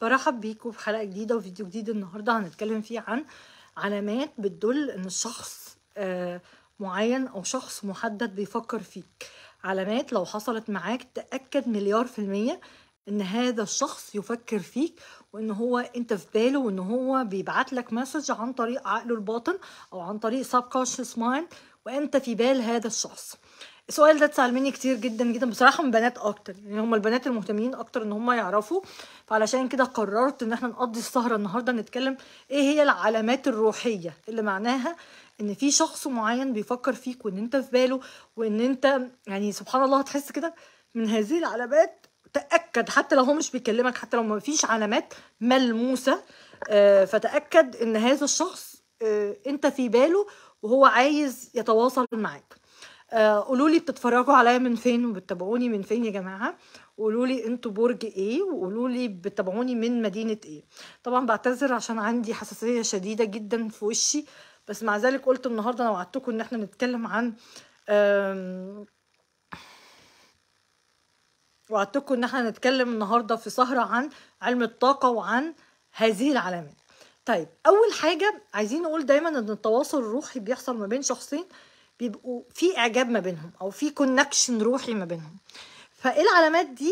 برحب بيكم في حلقه جديده وفيديو جديد النهارده هنتكلم فيه عن علامات بتدل ان شخص آه، معين او شخص محدد بيفكر فيك علامات لو حصلت معاك تاكد مليار في الميه ان هذا الشخص يفكر فيك وان هو انت في باله وان هو بيبعت لك مسج عن طريق عقله الباطن او عن طريق سب مايند وانت في بال هذا الشخص السؤال ده اتسال مني كتير جدا جدا بصراحه من بنات اكتر يعني هم البنات المهتمين اكتر ان هم يعرفوا فعلشان كده قررت ان احنا نقضي السهره النهارده نتكلم ايه هي العلامات الروحيه اللي معناها ان في شخص معين بيفكر فيك وان انت في باله وان انت يعني سبحان الله هتحس كده من هذه العلامات تاكد حتى لو هو مش بيكلمك حتى لو ما فيش علامات ملموسه آه، فتاكد ان هذا الشخص آه، انت في باله وهو عايز يتواصل معاك آه، قولوا لي بتتفرجوا عليا من فين وبتتابعوني من فين يا جماعه وقولوا لي انتوا برج ايه وقولوا لي بتتابعوني من مدينه ايه طبعا بعتذر عشان عندي حساسيه شديده جدا في وشي بس مع ذلك قلت النهارده انا وعدتكم ان احنا نتكلم عن وعدتكم ان احنا نتكلم النهارده في سهره عن علم الطاقه وعن هذه العلامات طيب اول حاجه عايزين نقول دايما ان التواصل الروحي بيحصل ما بين شخصين بيبقوا في اعجاب ما بينهم او في كونكشن روحي ما بينهم فايه العلامات دي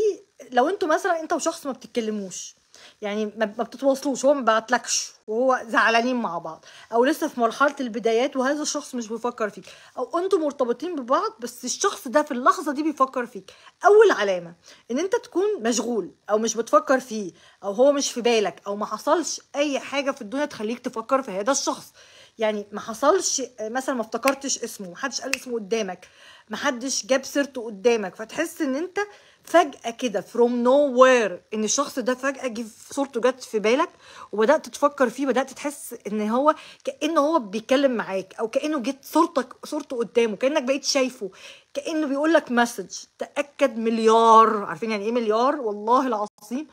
لو انتوا مثلا انت وشخص ما بتتكلموش يعني ما بتتواصلوش هو ما بعتلكش وهو زعلانين مع بعض او لسه في مرحله البدايات وهذا الشخص مش بيفكر فيك او انتوا مرتبطين ببعض بس الشخص ده في اللحظه دي بيفكر فيك اول علامه ان انت تكون مشغول او مش بتفكر فيه او هو مش في بالك او ما حصلش اي حاجه في الدنيا تخليك تفكر في هذا الشخص يعني ما حصلش مثلا ما افتكرتش اسمه ما حدش قال اسمه قدامك ما حدش جاب سيرته قدامك فتحس ان انت فجأة كده فروم نو وير ان الشخص ده فجأة جه صورته جت في بالك وبدأت تفكر فيه بدأت تحس ان هو كأنه هو بيتكلم معاك او كأنه جت صورتك صورته قدامه كأنك بقيت شايفه كأنه بيقول لك مسج تأكد مليار عارفين يعني ايه مليار والله العظيم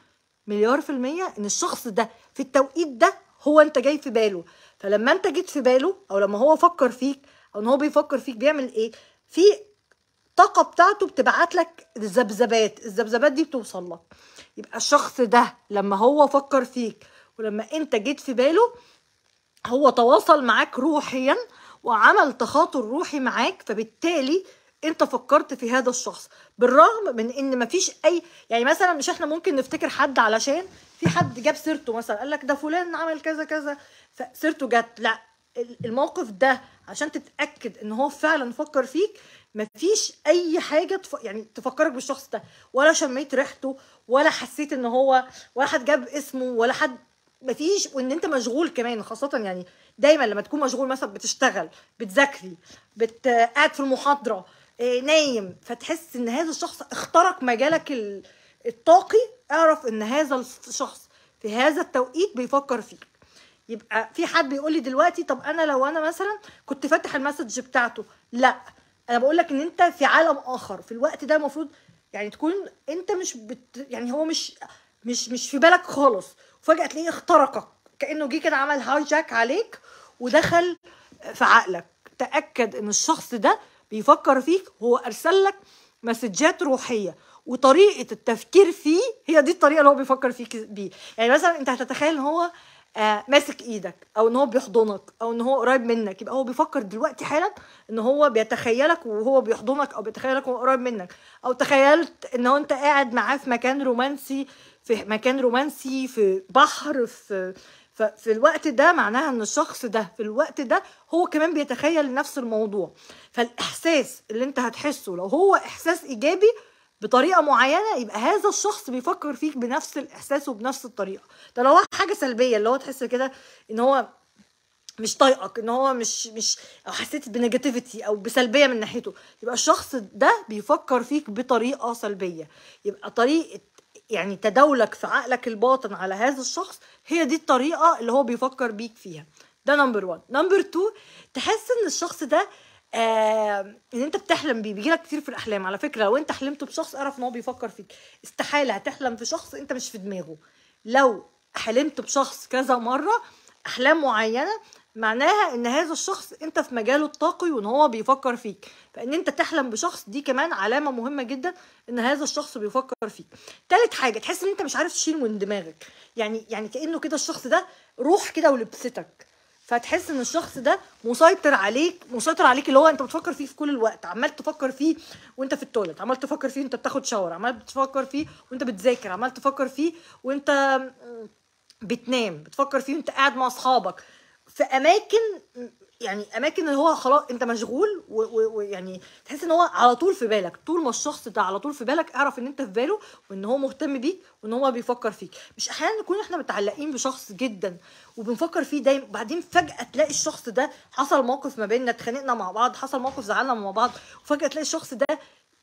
مليار في المية ان الشخص ده في التوقيت ده هو انت جاي في باله فلما انت جيت في باله او لما هو فكر فيك او ان هو بيفكر فيك بيعمل ايه في الطاقة بتاعته بتبعت لك الذبذبات الذبذبات دي بتوصل لك يبقى الشخص ده لما هو فكر فيك ولما انت جيت في باله هو تواصل معاك روحيا وعمل تخاطر روحي معاك فبالتالي انت فكرت في هذا الشخص بالرغم من ان مفيش اي يعني مثلا مش احنا ممكن نفتكر حد علشان في حد جاب سيرته مثلا قال لك ده فلان عمل كذا كذا فسيرته جت لا الموقف ده عشان تتاكد ان هو فعلا فكر فيك مفيش اي حاجه تف... يعني تفكرك بالشخص ده ولا شميت ريحته ولا حسيت ان هو ولا حد جاب اسمه ولا حد مفيش وان انت مشغول كمان خاصه يعني دايما لما تكون مشغول مثلا بتشتغل بتذاكري بت... قاعد في المحاضره آه، نايم فتحس ان هذا الشخص اخترق مجالك الطاقي اعرف ان هذا الشخص في هذا التوقيت بيفكر فيك يبقى في حد بيقول لي دلوقتي طب انا لو انا مثلا كنت فاتح المسج بتاعته لا انا بقول لك ان انت في عالم اخر في الوقت ده المفروض يعني تكون انت مش بت يعني هو مش مش مش في بالك خالص وفجاه تلاقيه اخترقك كانه جه كده عمل هاي جاك عليك ودخل في عقلك تاكد ان الشخص ده بيفكر فيك هو ارسل لك مسجات روحيه وطريقه التفكير فيه هي دي الطريقه اللي هو بيفكر فيك بيه يعني مثلا انت هتتخيل ان هو آه ماسك ايدك او ان هو بيحضنك او ان هو قريب منك يبقى هو بيفكر دلوقتي حالا ان هو بيتخيلك وهو بيحضنك او بيتخيلك وهو قريب منك او تخيلت ان هو انت قاعد معاه في مكان رومانسي في مكان رومانسي في بحر في ففي الوقت ده معناها ان الشخص ده في الوقت ده هو كمان بيتخيل نفس الموضوع فالاحساس اللي انت هتحسه لو هو احساس ايجابي بطريقه معينه يبقى هذا الشخص بيفكر فيك بنفس الاحساس وبنفس الطريقه ده لو حاجه سلبيه اللي هو تحس كده ان هو مش طايقك ان هو مش مش او حسيت بنيجاتيفيتي او بسلبيه من ناحيته يبقى الشخص ده بيفكر فيك بطريقه سلبيه يبقى طريقه يعني تداولك في عقلك الباطن على هذا الشخص هي دي الطريقه اللي هو بيفكر بيك فيها ده نمبر 1 نمبر 2 تحس ان الشخص ده آه ان انت بتحلم بيه بيجيلك كتير في الاحلام على فكره لو انت حلمت بشخص اعرف ان هو بيفكر فيك استحاله هتحلم في شخص انت مش في دماغه لو حلمت بشخص كذا مره احلام معينه معناها ان هذا الشخص انت في مجاله الطاقي وان هو بيفكر فيك فان انت تحلم بشخص دي كمان علامه مهمه جدا ان هذا الشخص بيفكر فيك تالت حاجه تحس ان انت مش عارف تشيل من دماغك يعني يعني كانه كده الشخص ده روح كده ولبستك فتحس ان الشخص ده مسيطر عليك مسيطر عليك اللي هو انت بتفكر فيه في كل الوقت عمال تفكر فيه وانت في التواليت عمال تفكر فيه وانت بتاخد شاور عمال تفكر فيه وانت بتذاكر عمال تفكر فيه وانت بتنام بتفكر فيه وانت قاعد مع اصحابك في اماكن يعني اماكن اللي هو خلاص انت مشغول ويعني تحس ان هو على طول في بالك طول ما الشخص ده على طول في بالك اعرف ان انت في باله وان هو مهتم بيك وان هو بيفكر فيك مش احيانا نكون احنا متعلقين بشخص جدا وبنفكر فيه دايما بعدين فجاه تلاقي الشخص ده حصل موقف ما بيننا اتخانقنا مع بعض حصل موقف زعلنا مع بعض وفجاه تلاقي الشخص ده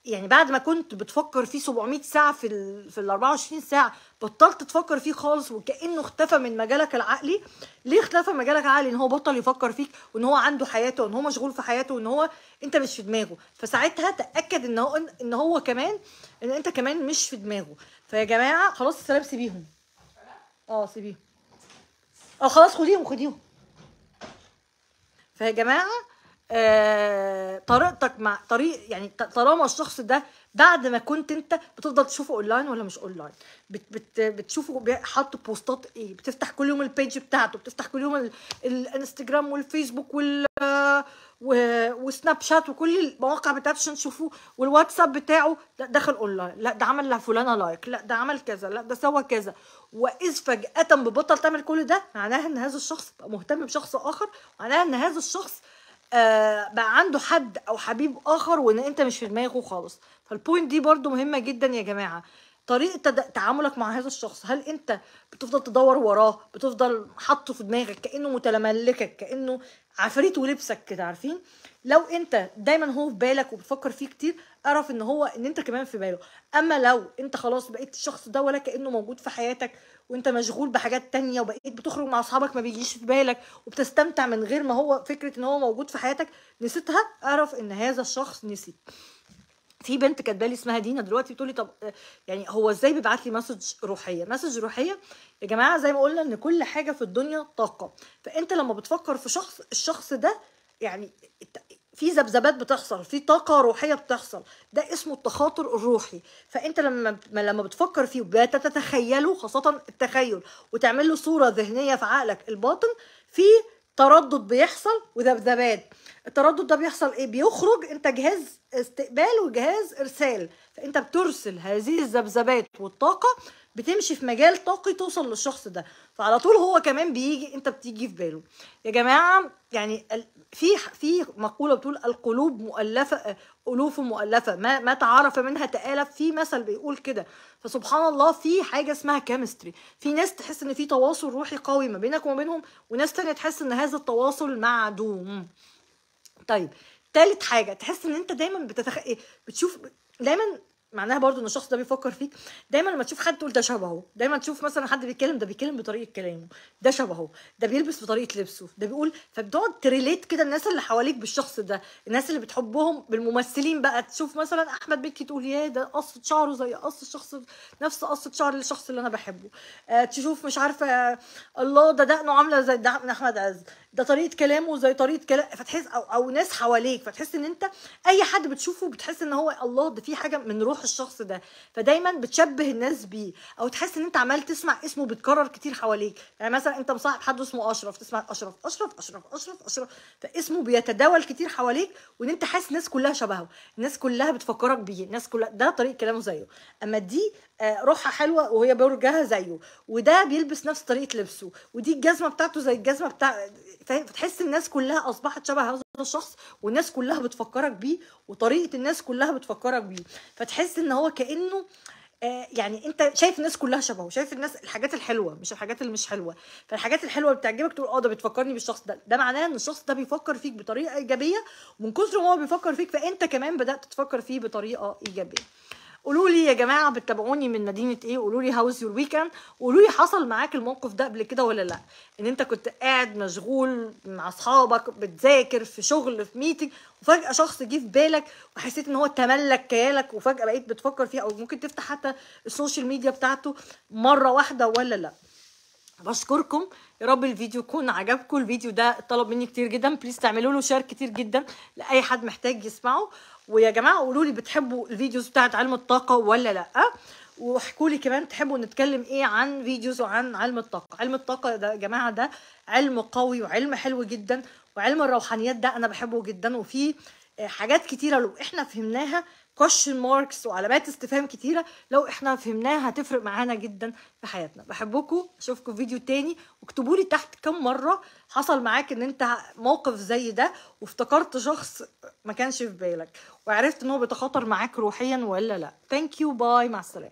يعني بعد ما كنت بتفكر فيه 700 ساعه في ال في ال 24 ساعه بطلت تفكر فيه خالص وكانه اختفى من مجالك العقلي ليه اختفى مجالك العقلي ان هو بطل يفكر فيك وان هو عنده حياته وان هو مشغول في حياته وان هو انت مش في دماغه فساعتها تاكد ان هو ان هو كمان ان انت كمان مش في دماغه فيا جماعه خلاص السلام سيبيهم اه سيبيهم اه خلاص خديهم خديهم فيا جماعه آه، طريقتك مع طريق يعني طالما الشخص ده بعد ما كنت انت بتفضل تشوفه اونلاين ولا مش اونلاين بت بت بتشوفه حاطط بوستات ايه بتفتح كل يوم البيج بتاعته بتفتح كل يوم الانستجرام والفيسبوك وال وسناب شات وكل المواقع بتاعته عشان تشوفوه والواتساب بتاعه لا دخل اونلاين لا ده عمل لفلانه لايك لا ده عمل كذا لا ده سوى كذا واذ فجاه ببطل تعمل كل ده معناها ان هذا الشخص مهتم بشخص اخر معناها ان هذا الشخص آه آه، بقى عنده حد او حبيب اخر وان انت مش في دماغه خالص فالبوينت دي برضو مهمه جدا يا جماعه طريقه تعاملك مع هذا الشخص هل انت بتفضل تدور وراه بتفضل حاطه في دماغك كانه متملكك كانه عفريت ولبسك كده عارفين لو انت دايما هو في بالك وبتفكر فيه كتير اعرف ان هو ان انت كمان في باله اما لو انت خلاص بقيت الشخص ده ولا كانه موجود في حياتك وانت مشغول بحاجات تانية وبقيت بتخرج مع اصحابك ما بيجيش في بالك وبتستمتع من غير ما هو فكره ان هو موجود في حياتك نسيتها اعرف ان هذا الشخص نسي في بنت كاتبه لي اسمها دينا دلوقتي بتقول لي طب يعني هو ازاي بيبعت لي مسج روحيه مسج روحيه يا جماعه زي ما قلنا ان كل حاجه في الدنيا طاقه فانت لما بتفكر في شخص الشخص ده يعني في ذبذبات بتحصل في طاقه روحيه بتحصل ده اسمه التخاطر الروحي فانت لما لما بتفكر فيه وبتتخيله خاصه التخيل وتعمل له صوره ذهنيه في عقلك الباطن في تردد بيحصل وذبذبات التردد ده بيحصل ايه بيخرج انت جهاز استقبال وجهاز ارسال فانت بترسل هذه الذبذبات والطاقه بتمشي في مجال طاقي توصل للشخص ده فعلى طول هو كمان بيجي انت بتيجي في باله يا جماعه يعني في في مقوله بتقول القلوب مؤلفه الوف مؤلفه ما ما تعرف منها تالف في مثل بيقول كده فسبحان الله في حاجه اسمها كيمستري في ناس تحس ان في تواصل روحي قوي ما بينك وما بينهم وناس تانية تحس ان هذا التواصل معدوم طيب تالت حاجه تحس ان انت دايما بتتخ... إيه، بتشوف دايما معناها برضو ان الشخص ده بيفكر فيك دايما لما تشوف حد تقول ده شبهه دايما تشوف مثلا حد بيتكلم ده بيتكلم بطريقه كلامه ده شبهه ده بيلبس بطريقه لبسه ده بيقول فبتقعد تريليت كده الناس اللي حواليك بالشخص ده الناس اللي بتحبهم بالممثلين بقى تشوف مثلا احمد بكي تقول يا ده قصه شعره زي قصه الشخص نفس قصه شعر الشخص اللي انا بحبه آه تشوف مش عارفه آه، الله ده دقنه عامله زي دقن احمد عز ده طريقه كلامه زي طريقه كلام فتحس او او ناس حواليك فتحس ان انت اي حد بتشوفه بتحس ان هو الله ده في حاجه من روح الشخص ده فدايما بتشبه الناس بيه او تحس ان انت عمال تسمع اسمه بيتكرر كتير حواليك يعني مثلا انت مصاحب حد اسمه اشرف تسمع اشرف اشرف اشرف اشرف اشرف فاسمه بيتداول كتير حواليك وان انت حاسس الناس كلها شبهه الناس كلها بتفكرك بيه الناس كلها ده طريقه كلامه زيه اما دي آه، روحها حلوه وهي برجها زيه وده بيلبس نفس طريقه لبسه ودي الجزمه بتاعته زي الجزمه بتاع فتحس الناس كلها اصبحت شبه هذا الشخص والناس كلها بتفكرك بيه وطريقه الناس كلها بتفكرك بيه فتحس ان هو كانه آه، يعني انت شايف الناس كلها شبهه شايف الناس الحاجات الحلوه مش الحاجات اللي مش حلوه فالحاجات الحلوه اللي بتعجبك تقول اه ده بتفكرني بالشخص ده ده معناه ان الشخص ده بيفكر فيك بطريقه ايجابيه ومن كثر ما هو بيفكر فيك فانت كمان بدات تفكر فيه بطريقه ايجابيه قولوا لي يا جماعه بتتابعوني من مدينه ايه قولوا لي هاوز يور ويكند قولوا لي حصل معاك الموقف ده قبل كده ولا لا ان انت كنت قاعد مشغول مع اصحابك بتذاكر في شغل في ميتنج وفجاه شخص جه في بالك وحسيت ان هو تملك كيالك وفجاه بقيت بتفكر فيه او ممكن تفتح حتى السوشيال ميديا بتاعته مره واحده ولا لا بشكركم يا رب الفيديو يكون عجبكم الفيديو ده طلب مني كتير جدا بليز تعملوا له شير كتير جدا لاي حد محتاج يسمعه ويا جماعه قولوا لي بتحبوا الفيديوز بتاعت علم الطاقه ولا لا واحكوا لي كمان تحبوا نتكلم ايه عن فيديوز وعن علم الطاقه علم الطاقه ده يا جماعه ده علم قوي وعلم حلو جدا وعلم الروحانيات ده انا بحبه جدا وفيه حاجات كتيرة لو احنا فهمناها question ماركس وعلامات استفهام كتيرة لو احنا فهمناها هتفرق معانا جدا في حياتنا بحبكم اشوفكم في فيديو تاني واكتبوا لي تحت كم مرة حصل معاك ان انت موقف زي ده وافتكرت شخص ما كانش في بالك وعرفت ان هو بيتخاطر معاك روحيا ولا لا ثانك يو باي مع السلامة